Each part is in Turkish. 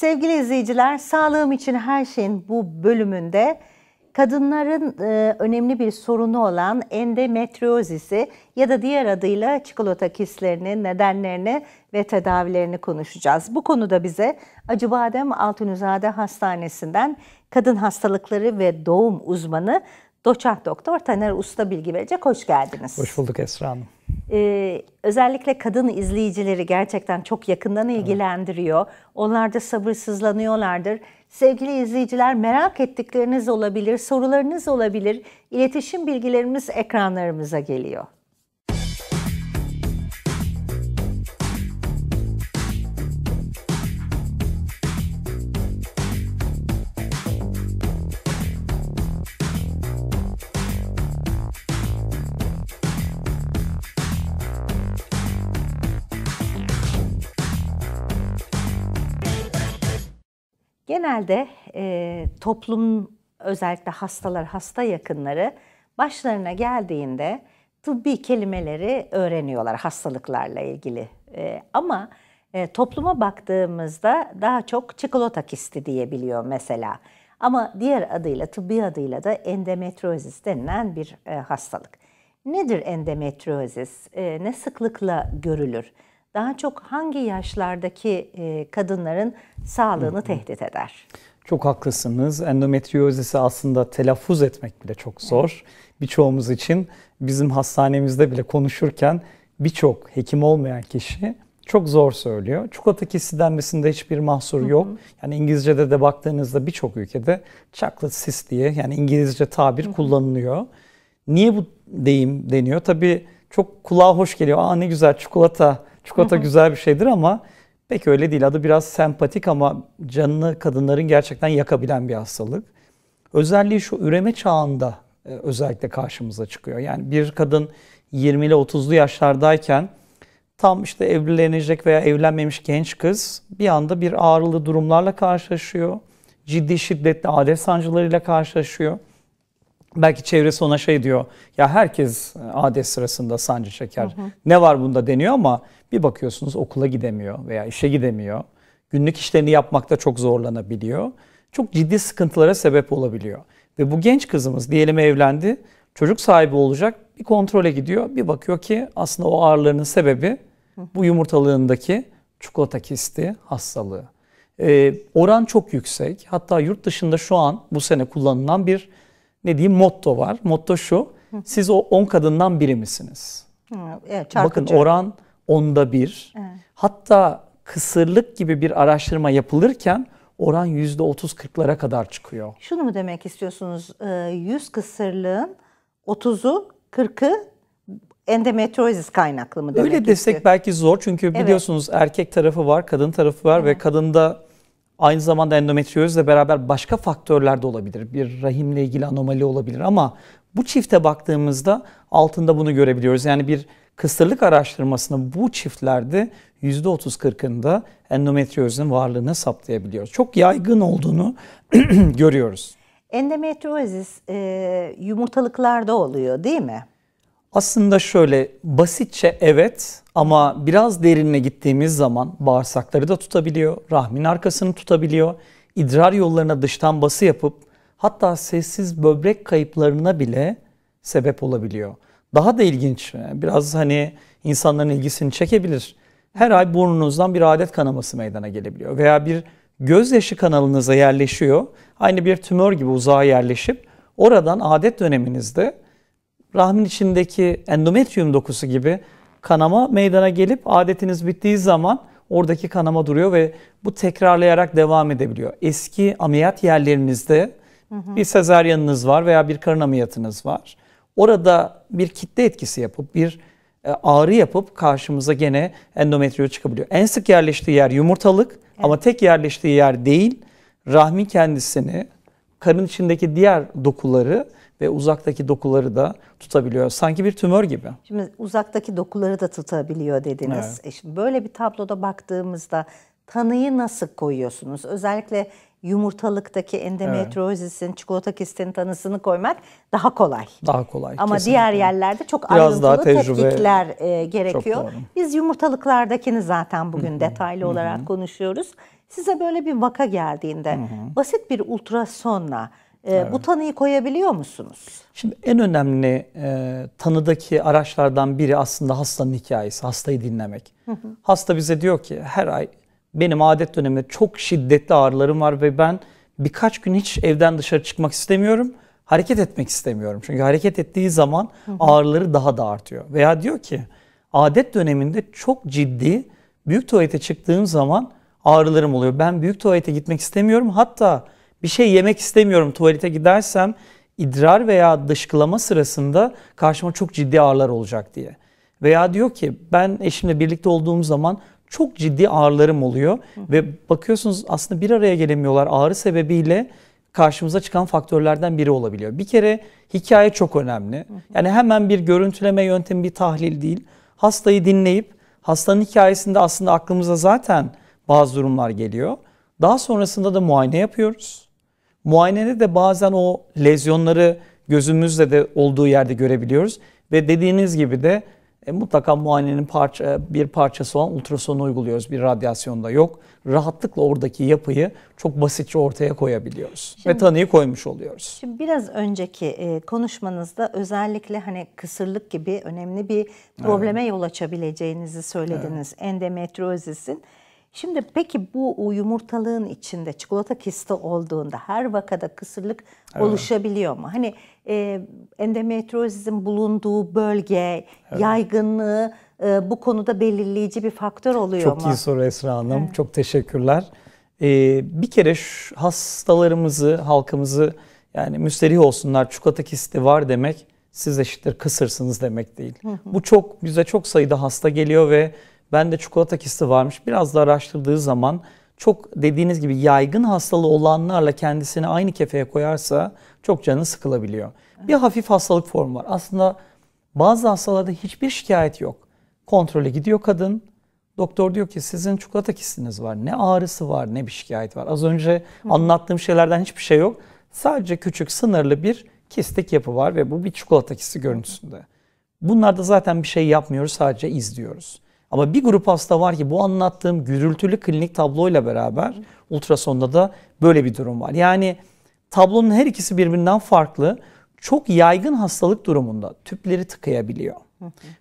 Sevgili izleyiciler, sağlığım için her şeyin bu bölümünde kadınların e, önemli bir sorunu olan endometriozisi ya da diğer adıyla çikolata kislerinin nedenlerini ve tedavilerini konuşacağız. Bu konuda bize Acıbadem Altunizade Hastanesi'nden kadın hastalıkları ve doğum uzmanı Doçak doktor Taner Usta bilgi verecek. Hoş geldiniz. Hoş bulduk Esra Hanım. Ee, özellikle kadın izleyicileri gerçekten çok yakından ilgilendiriyor. Onlar da sabırsızlanıyorlardır. Sevgili izleyiciler merak ettikleriniz olabilir, sorularınız olabilir. İletişim bilgilerimiz ekranlarımıza geliyor. Genelde e, toplum özellikle hastalar, hasta yakınları başlarına geldiğinde tıbbi kelimeleri öğreniyorlar hastalıklarla ilgili. E, ama e, topluma baktığımızda daha çok çikolata kisti diyebiliyor mesela. Ama diğer adıyla, tıbbi adıyla da endometriozis denilen bir e, hastalık. Nedir endometriozis? E, ne sıklıkla görülür? daha çok hangi yaşlardaki e, kadınların sağlığını tehdit eder? Çok haklısınız. Endometriozisi aslında telaffuz etmek bile çok zor. Birçoğumuz için bizim hastanemizde bile konuşurken birçok hekim olmayan kişi çok zor söylüyor. Çikolata kesidenmesinde hiçbir mahsur yok. Yani İngilizce'de de baktığınızda birçok ülkede chocolate cyst diye yani İngilizce tabir kullanılıyor. Niye bu deyim deniyor? Tabii çok kulağa hoş geliyor. Aa ne güzel çikolata Çikolata güzel bir şeydir ama pek öyle değil. Adı biraz sempatik ama canını kadınların gerçekten yakabilen bir hastalık. Özelliği şu üreme çağında e, özellikle karşımıza çıkıyor. Yani bir kadın 20 ile 30'lu yaşlardayken tam işte evlenecek veya evlenmemiş genç kız bir anda bir ağrılı durumlarla karşılaşıyor. Ciddi şiddetli adet sancılarıyla karşılaşıyor belki çevresi ona şey diyor. Ya herkes e, adet sırasında sancı çeker. Hı hı. Ne var bunda deniyor ama bir bakıyorsunuz okula gidemiyor veya işe gidemiyor. Günlük işlerini yapmakta çok zorlanabiliyor. Çok ciddi sıkıntılara sebep olabiliyor. Ve bu genç kızımız diyelim evlendi. Çocuk sahibi olacak. Bir kontrole gidiyor. Bir bakıyor ki aslında o ağrılarının sebebi bu yumurtalığındaki çikolata kisti hastalığı. Ee, oran çok yüksek. Hatta yurt dışında şu an bu sene kullanılan bir ne diyeyim motto var. Motto şu. Siz o 10 kadından biri misiniz? Evet, Bakın oran onda bir. Evet. Hatta kısırlık gibi bir araştırma yapılırken oran yüzde otuz kırklara kadar çıkıyor. Şunu mu demek istiyorsunuz? Ee, yüz kısırlığın otuzu kırkı endometriozis kaynaklı mı demek Öyle desek istiyor? belki zor çünkü evet. biliyorsunuz erkek tarafı var, kadın tarafı var evet. ve kadında Aynı zamanda endometriyozla beraber başka faktörler de olabilir. Bir rahimle ilgili anomali olabilir ama bu çifte baktığımızda altında bunu görebiliyoruz. Yani bir kısırlık araştırmasında bu çiftlerde %30-40'ında endometriyozun varlığını saptayabiliyoruz. Çok yaygın olduğunu görüyoruz. Endometriozis e, yumurtalıklarda oluyor değil mi? Aslında şöyle basitçe evet ama biraz derinine gittiğimiz zaman bağırsakları da tutabiliyor, rahmin arkasını tutabiliyor, idrar yollarına dıştan bası yapıp hatta sessiz böbrek kayıplarına bile sebep olabiliyor. Daha da ilginç, biraz hani insanların ilgisini çekebilir. Her ay burnunuzdan bir adet kanaması meydana gelebiliyor veya bir gözyaşı kanalınıza yerleşiyor. Aynı bir tümör gibi uzağa yerleşip oradan adet döneminizde rahmin içindeki endometrium dokusu gibi kanama meydana gelip adetiniz bittiği zaman oradaki kanama duruyor ve bu tekrarlayarak devam edebiliyor. Eski ameliyat yerlerinizde hı hı. bir sezaryanınız var veya bir karın ameliyatınız var. Orada bir kitle etkisi yapıp bir e, ağrı yapıp karşımıza gene endometriyo çıkabiliyor. En sık yerleştiği yer yumurtalık evet. ama tek yerleştiği yer değil. Rahmin kendisini, karın içindeki diğer dokuları ve uzaktaki dokuları da tutabiliyor. Sanki bir tümör gibi. Şimdi uzaktaki dokuları da tutabiliyor dediniz. Evet. E şimdi böyle bir tabloda baktığımızda tanıyı nasıl koyuyorsunuz? Özellikle yumurtalıktaki endometriosisin, evet. çikolata kistinin tanısını koymak daha kolay. Daha kolay. Ama kesinlikle. diğer yerlerde çok Biraz ayrıntılı daha tetkikler e, gerekiyor. Biz yumurtalıklardakini zaten bugün Hı-hı. detaylı Hı-hı. olarak konuşuyoruz. Size böyle bir vaka geldiğinde Hı-hı. basit bir ultrasonla ee, evet. Bu tanıyı koyabiliyor musunuz? Şimdi en önemli e, tanıdaki araçlardan biri aslında hastanın hikayesi, hastayı dinlemek. Hı hı. Hasta bize diyor ki her ay benim adet döneminde çok şiddetli ağrılarım var ve ben birkaç gün hiç evden dışarı çıkmak istemiyorum. Hareket etmek istemiyorum. Çünkü hareket ettiği zaman hı hı. ağrıları daha da artıyor. Veya diyor ki adet döneminde çok ciddi büyük tuvalete çıktığım zaman ağrılarım oluyor. Ben büyük tuvalete gitmek istemiyorum. Hatta bir şey yemek istemiyorum tuvalete gidersem idrar veya dışkılama sırasında karşıma çok ciddi ağrılar olacak diye. Veya diyor ki ben eşimle birlikte olduğum zaman çok ciddi ağrılarım oluyor Hı. ve bakıyorsunuz aslında bir araya gelemiyorlar ağrı sebebiyle karşımıza çıkan faktörlerden biri olabiliyor. Bir kere hikaye çok önemli. Yani hemen bir görüntüleme yöntemi bir tahlil değil. Hastayı dinleyip hastanın hikayesinde aslında aklımıza zaten bazı durumlar geliyor. Daha sonrasında da muayene yapıyoruz. Muayenede de bazen o lezyonları gözümüzle de olduğu yerde görebiliyoruz. Ve dediğiniz gibi de e, mutlaka muayenenin parça, e, bir parçası olan ultrasonu uyguluyoruz. Bir radyasyonda yok. Rahatlıkla oradaki yapıyı çok basitçe ortaya koyabiliyoruz. Şimdi, ve tanıyı koymuş oluyoruz. Şimdi biraz önceki e, konuşmanızda özellikle hani kısırlık gibi önemli bir probleme evet. yol açabileceğinizi söylediniz. Evet. Endometriozis'in. Şimdi peki bu yumurtalığın içinde çikolata kisti olduğunda her vakada kısırlık evet. oluşabiliyor mu? Hani e, endometriozizin bulunduğu bölge, evet. yaygınlığı e, bu konuda belirleyici bir faktör oluyor Çok mu? Çok iyi soru Esra Hanım. Evet. Çok teşekkürler. Ee, bir kere şu hastalarımızı, halkımızı yani müsterih olsunlar çikolata kisti var demek siz eşittir kısırsınız demek değil. Hı hı. Bu çok bize çok sayıda hasta geliyor ve Bende çikolata kisti varmış. Biraz da araştırdığı zaman çok dediğiniz gibi yaygın hastalığı olanlarla kendisini aynı kefeye koyarsa çok canı sıkılabiliyor. Bir hafif hastalık formu var. Aslında bazı hastalarda hiçbir şikayet yok. Kontrole gidiyor kadın. Doktor diyor ki sizin çikolata kistiniz var. Ne ağrısı var ne bir şikayet var. Az önce anlattığım şeylerden hiçbir şey yok. Sadece küçük sınırlı bir kistik yapı var ve bu bir çikolata kisti görüntüsünde. Bunlarda zaten bir şey yapmıyoruz sadece izliyoruz. Ama bir grup hasta var ki bu anlattığım gürültülü klinik tabloyla beraber ultrasonda da böyle bir durum var. Yani tablonun her ikisi birbirinden farklı. Çok yaygın hastalık durumunda tüpleri tıkayabiliyor.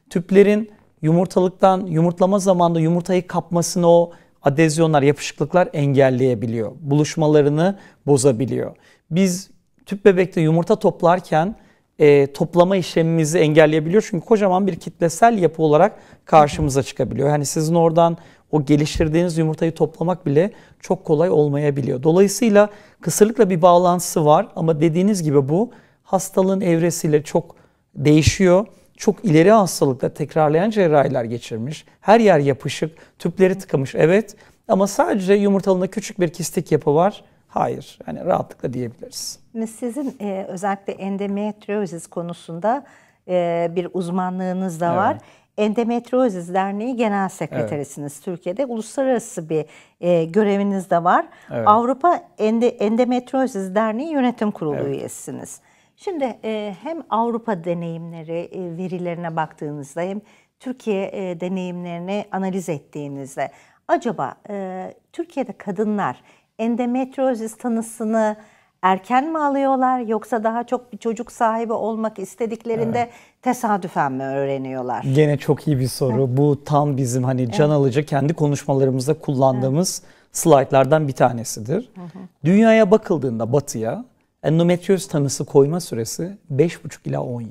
Tüplerin yumurtalıktan yumurtlama zamanında yumurtayı kapmasını o adezyonlar, yapışıklıklar engelleyebiliyor. Buluşmalarını bozabiliyor. Biz tüp bebekte yumurta toplarken e, toplama işlemimizi engelleyebiliyor. Çünkü kocaman bir kitlesel yapı olarak karşımıza çıkabiliyor. Yani sizin oradan o geliştirdiğiniz yumurtayı toplamak bile çok kolay olmayabiliyor. Dolayısıyla kısırlıkla bir bağlantısı var ama dediğiniz gibi bu hastalığın evresiyle çok değişiyor. Çok ileri hastalıkta tekrarlayan cerrahiler geçirmiş. Her yer yapışık, tüpleri tıkamış evet ama sadece yumurtalığında küçük bir kistik yapı var Hayır, yani rahatlıkla diyebiliriz. Sizin e, özellikle endometriozis konusunda e, bir uzmanlığınız da var. Evet. Endometriozis Derneği Genel Sekreterisiniz evet. Türkiye'de. Uluslararası bir e, göreviniz de var. Evet. Avrupa Ende, Endometriozis Derneği Yönetim Kurulu evet. üyesisiniz. Şimdi e, hem Avrupa deneyimleri e, verilerine baktığınızda hem Türkiye e, deneyimlerini analiz ettiğinizde acaba e, Türkiye'de kadınlar endometriozis tanısını erken mi alıyorlar yoksa daha çok bir çocuk sahibi olmak istediklerinde evet. tesadüfen mi öğreniyorlar? Gene çok iyi bir soru. Evet. Bu tam bizim hani can evet. alıcı kendi konuşmalarımızda kullandığımız evet. slaytlardan bir tanesidir. Hı Dünyaya bakıldığında batıya endometrioz tanısı koyma süresi 5,5 ila 10 yıl.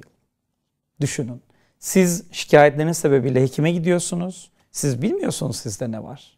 Düşünün. Siz şikayetleriniz sebebiyle hekime gidiyorsunuz. Siz bilmiyorsunuz sizde ne var.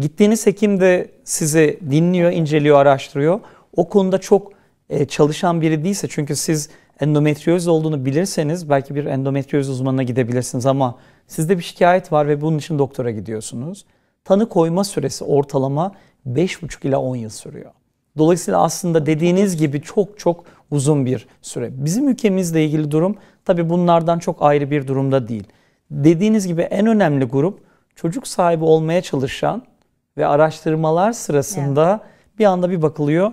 Gittiğiniz hekim de sizi dinliyor, inceliyor, araştırıyor. O konuda çok e, çalışan biri değilse çünkü siz endometriyoz olduğunu bilirseniz belki bir endometrioz uzmanına gidebilirsiniz ama sizde bir şikayet var ve bunun için doktora gidiyorsunuz. Tanı koyma süresi ortalama 5,5 ila 10 yıl sürüyor. Dolayısıyla aslında dediğiniz gibi çok çok uzun bir süre. Bizim ülkemizle ilgili durum tabi bunlardan çok ayrı bir durumda değil. Dediğiniz gibi en önemli grup çocuk sahibi olmaya çalışan ve araştırmalar sırasında evet. bir anda bir bakılıyor.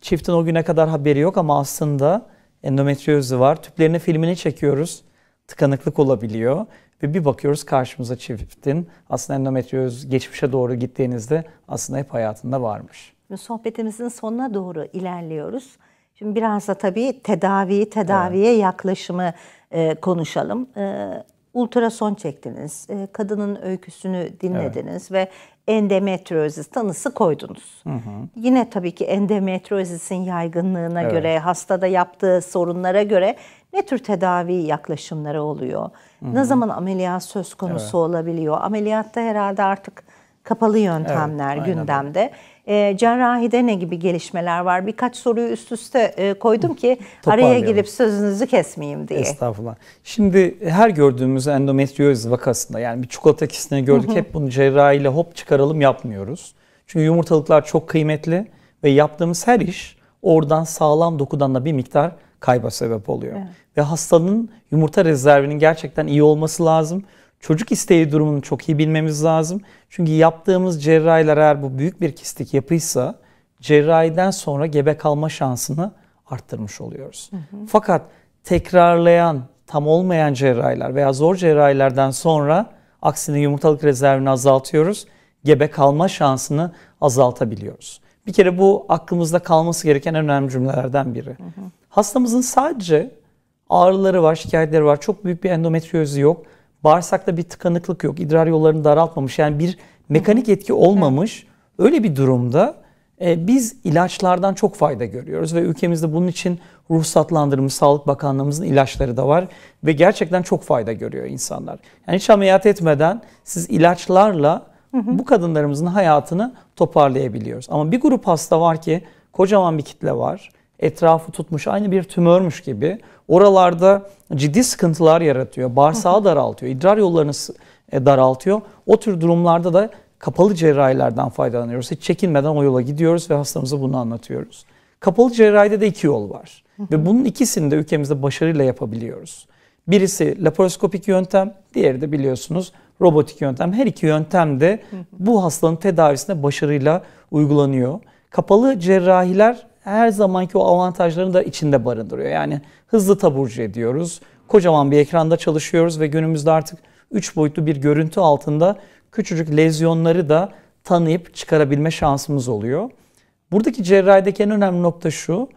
Çiftin o güne kadar haberi yok ama aslında endometriyozu var. Tüplerini filmini çekiyoruz. Tıkanıklık olabiliyor ve bir bakıyoruz karşımıza çiftin aslında endometriyoz geçmişe doğru gittiğinizde aslında hep hayatında varmış. Sohbetimizin sonuna doğru ilerliyoruz. Şimdi biraz da tabii tedaviyi, tedaviye evet. yaklaşımı e, konuşalım. E, ultrason çektiniz, e, kadının öyküsünü dinlediniz evet. ve endometriozis tanısı koydunuz. Hı hı. Yine tabii ki endometriosisin yaygınlığına evet. göre, hastada yaptığı sorunlara göre ne tür tedavi yaklaşımları oluyor? Hı hı. Ne zaman ameliyat söz konusu evet. olabiliyor? Ameliyatta herhalde artık kapalı yöntemler evet, gündemde. Aynen e, cerrahide ne gibi gelişmeler var? Birkaç soruyu üst üste e, koydum ki araya girip sözünüzü kesmeyeyim diye. Estağfurullah. Şimdi her gördüğümüz endometrioz vakasında yani bir çikolata kisini gördük hep bunu cerrahiyle hop çıkaralım yapmıyoruz. Çünkü yumurtalıklar çok kıymetli ve yaptığımız her iş oradan sağlam dokudan da bir miktar kayba sebep oluyor. Evet. Ve hastanın yumurta rezervinin gerçekten iyi olması lazım. Çocuk isteği durumunu çok iyi bilmemiz lazım. Çünkü yaptığımız cerrahiler eğer bu büyük bir kistik yapıysa cerrahiden sonra gebe kalma şansını arttırmış oluyoruz. Hı hı. Fakat tekrarlayan, tam olmayan cerrahiler veya zor cerrahilerden sonra aksine yumurtalık rezervini azaltıyoruz. Gebe kalma şansını azaltabiliyoruz. Bir kere bu aklımızda kalması gereken önemli cümlelerden biri. Hı hı. Hastamızın sadece ağrıları var, şikayetleri var. Çok büyük bir endometriyozu yok bağırsakta bir tıkanıklık yok. İdrar yollarını daraltmamış. Yani bir mekanik etki olmamış. Öyle bir durumda e, biz ilaçlardan çok fayda görüyoruz ve ülkemizde bunun için ruhsatlandırılmış Sağlık Bakanlığımızın ilaçları da var ve gerçekten çok fayda görüyor insanlar. Yani hiç ameliyat etmeden siz ilaçlarla bu kadınlarımızın hayatını toparlayabiliyoruz. Ama bir grup hasta var ki kocaman bir kitle var. Etrafı tutmuş aynı bir tümörmüş gibi Oralarda ciddi sıkıntılar yaratıyor. Bağırsağı daraltıyor, idrar yollarını e, daraltıyor. O tür durumlarda da kapalı cerrahilerden faydalanıyoruz. Hiç çekinmeden o yola gidiyoruz ve hastamıza bunu anlatıyoruz. Kapalı cerrahide de iki yol var. Ve bunun ikisini de ülkemizde başarıyla yapabiliyoruz. Birisi laparoskopik yöntem, diğeri de biliyorsunuz robotik yöntem. Her iki yöntem de bu hastanın tedavisinde başarıyla uygulanıyor. Kapalı cerrahiler her zamanki o avantajlarını da içinde barındırıyor. Yani hızlı taburcu ediyoruz. Kocaman bir ekranda çalışıyoruz ve günümüzde artık 3 boyutlu bir görüntü altında küçücük lezyonları da tanıyıp çıkarabilme şansımız oluyor. Buradaki cerrahideki en önemli nokta şu.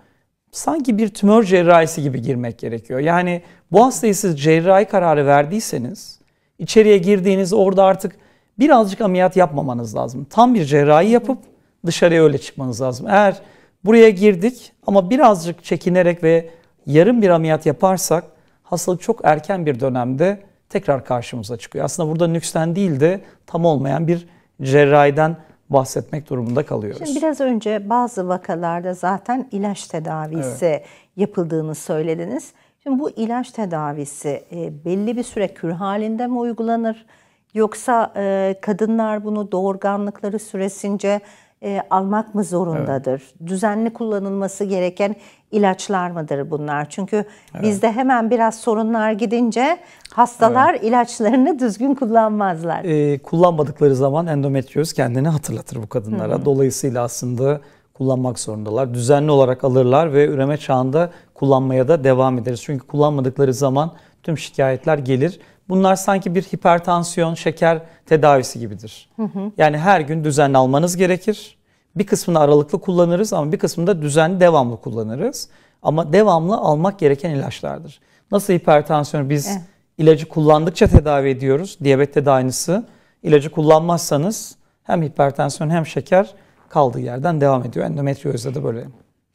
Sanki bir tümör cerrahisi gibi girmek gerekiyor. Yani bu hastayı siz cerrahi kararı verdiyseniz içeriye girdiğiniz orada artık birazcık ameliyat yapmamanız lazım. Tam bir cerrahi yapıp dışarıya öyle çıkmanız lazım. Eğer buraya girdik ama birazcık çekinerek ve yarım bir ameliyat yaparsak hastalık çok erken bir dönemde tekrar karşımıza çıkıyor. Aslında burada nüksten değil de tam olmayan bir cerrahiden bahsetmek durumunda kalıyoruz. Şimdi biraz önce bazı vakalarda zaten ilaç tedavisi evet. yapıldığını söylediniz. Şimdi bu ilaç tedavisi e, belli bir süre kür halinde mi uygulanır? Yoksa e, kadınlar bunu doğurganlıkları süresince e, almak mı zorundadır? Evet. Düzenli kullanılması gereken ilaçlar mıdır bunlar? Çünkü evet. bizde hemen biraz sorunlar gidince hastalar evet. ilaçlarını düzgün kullanmazlar. Ee, kullanmadıkları zaman endometrioz kendini hatırlatır bu kadınlara. Hı-hı. Dolayısıyla aslında kullanmak zorundalar. Düzenli olarak alırlar ve üreme çağında kullanmaya da devam ederiz. Çünkü kullanmadıkları zaman tüm şikayetler gelir. Bunlar sanki bir hipertansiyon, şeker tedavisi gibidir. Hı hı. Yani her gün düzenli almanız gerekir bir kısmını aralıklı kullanırız ama bir kısmını da düzenli devamlı kullanırız. Ama devamlı almak gereken ilaçlardır. Nasıl hipertansiyon? biz evet. ilacı kullandıkça tedavi ediyoruz. Diyabette de aynısı. İlacı kullanmazsanız hem hipertansiyon hem şeker kaldığı yerden devam ediyor. Endometriozda da böyle.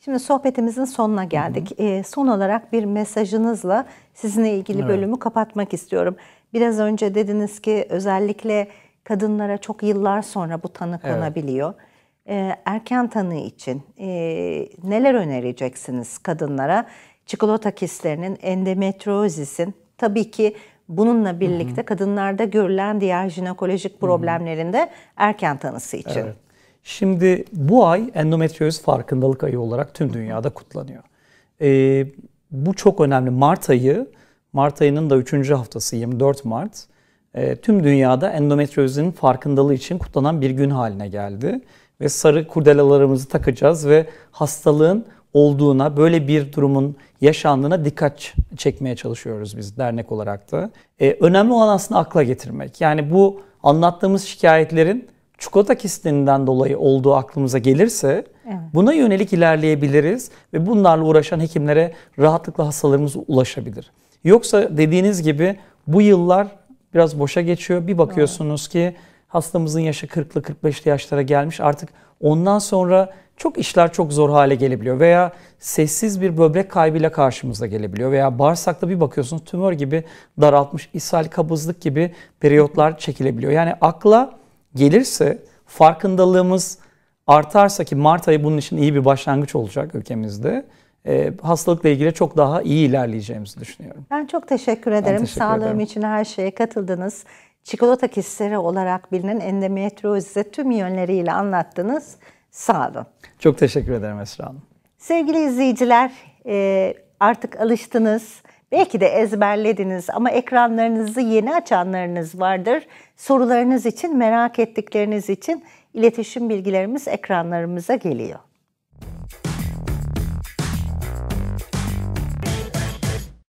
Şimdi sohbetimizin sonuna geldik. Hı hı. E, son olarak bir mesajınızla sizinle ilgili evet. bölümü kapatmak istiyorum. Biraz önce dediniz ki özellikle kadınlara çok yıllar sonra bu tanı konabiliyor. Evet e, erken tanı için e, neler önereceksiniz kadınlara? Çikolata kistlerinin, endometriozisin, tabii ki bununla birlikte Hı-hı. kadınlarda görülen diğer jinekolojik problemlerinde erken tanısı için. Evet. Şimdi bu ay endometrioz farkındalık ayı olarak tüm dünyada kutlanıyor. Ee, bu çok önemli. Mart ayı, Mart ayının da 3. haftası 24 Mart. E, tüm dünyada endometriozin farkındalığı için kutlanan bir gün haline geldi ve sarı kurdelalarımızı takacağız ve hastalığın olduğuna, böyle bir durumun yaşandığına dikkat çekmeye çalışıyoruz biz dernek olarak da. Ee, önemli olan aslında akla getirmek. Yani bu anlattığımız şikayetlerin çikolata kistinden dolayı olduğu aklımıza gelirse evet. buna yönelik ilerleyebiliriz ve bunlarla uğraşan hekimlere rahatlıkla hastalarımız ulaşabilir. Yoksa dediğiniz gibi bu yıllar biraz boşa geçiyor. Bir bakıyorsunuz evet. ki Hastamızın yaşı 40'lı 45'li yaşlara gelmiş. Artık ondan sonra çok işler çok zor hale gelebiliyor veya sessiz bir böbrek kaybıyla karşımıza gelebiliyor veya bağırsakta bir bakıyorsunuz tümör gibi daraltmış ishal kabızlık gibi periyotlar çekilebiliyor. Yani akla gelirse farkındalığımız artarsa ki Mart ayı bunun için iyi bir başlangıç olacak ülkemizde. E, hastalıkla ilgili çok daha iyi ilerleyeceğimizi düşünüyorum. Ben çok teşekkür ederim. Ben teşekkür Sağlığım ederim. için her şeye katıldınız çikolata kisleri olarak bilinen endometriozise tüm yönleriyle anlattınız. Sağ olun. Çok teşekkür ederim Esra Hanım. Sevgili izleyiciler e, artık alıştınız. Belki de ezberlediniz ama ekranlarınızı yeni açanlarınız vardır. Sorularınız için, merak ettikleriniz için iletişim bilgilerimiz ekranlarımıza geliyor.